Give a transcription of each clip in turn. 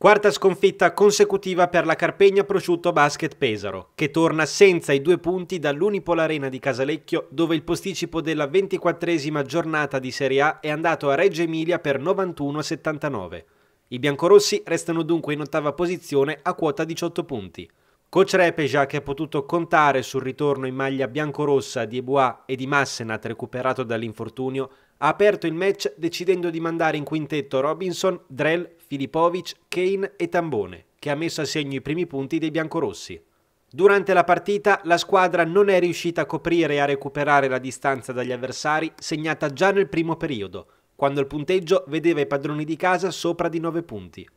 Quarta sconfitta consecutiva per la Carpegna Prosciutto Basket Pesaro, che torna senza i due punti dall'Unipol Arena di Casalecchio, dove il posticipo della 24esima giornata di Serie A è andato a Reggio Emilia per 91-79. I biancorossi restano dunque in ottava posizione a quota 18 punti. Coach Repeja, che ha potuto contare sul ritorno in maglia biancorossa di Ebois e di Massenat recuperato dall'infortunio, ha aperto il match decidendo di mandare in quintetto Robinson, Drell Filipovic, Kane e Tambone, che ha messo a segno i primi punti dei biancorossi. Durante la partita la squadra non è riuscita a coprire e a recuperare la distanza dagli avversari segnata già nel primo periodo, quando il punteggio vedeva i padroni di casa sopra di 9 punti.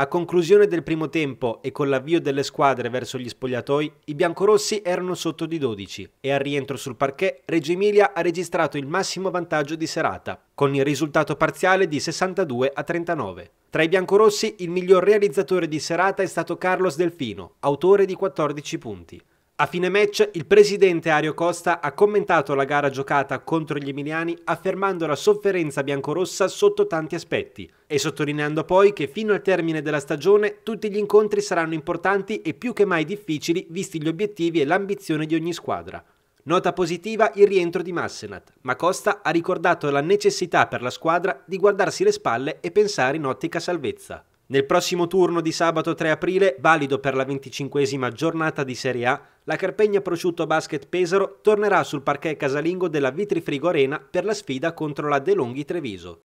A conclusione del primo tempo e con l'avvio delle squadre verso gli spogliatoi, i biancorossi erano sotto di 12 e al rientro sul parquet Reggio Emilia ha registrato il massimo vantaggio di serata, con il risultato parziale di 62 a 39. Tra i biancorossi il miglior realizzatore di serata è stato Carlos Delfino, autore di 14 punti. A fine match il presidente Ario Costa ha commentato la gara giocata contro gli emiliani affermando la sofferenza biancorossa sotto tanti aspetti e sottolineando poi che fino al termine della stagione tutti gli incontri saranno importanti e più che mai difficili visti gli obiettivi e l'ambizione di ogni squadra. Nota positiva il rientro di Massenat, ma Costa ha ricordato la necessità per la squadra di guardarsi le spalle e pensare in ottica salvezza. Nel prossimo turno di sabato 3 aprile, valido per la venticinquesima giornata di Serie A, la Carpegna Prosciutto Basket Pesaro tornerà sul parquet casalingo della Vitrifrigo Arena per la sfida contro la De Longhi Treviso.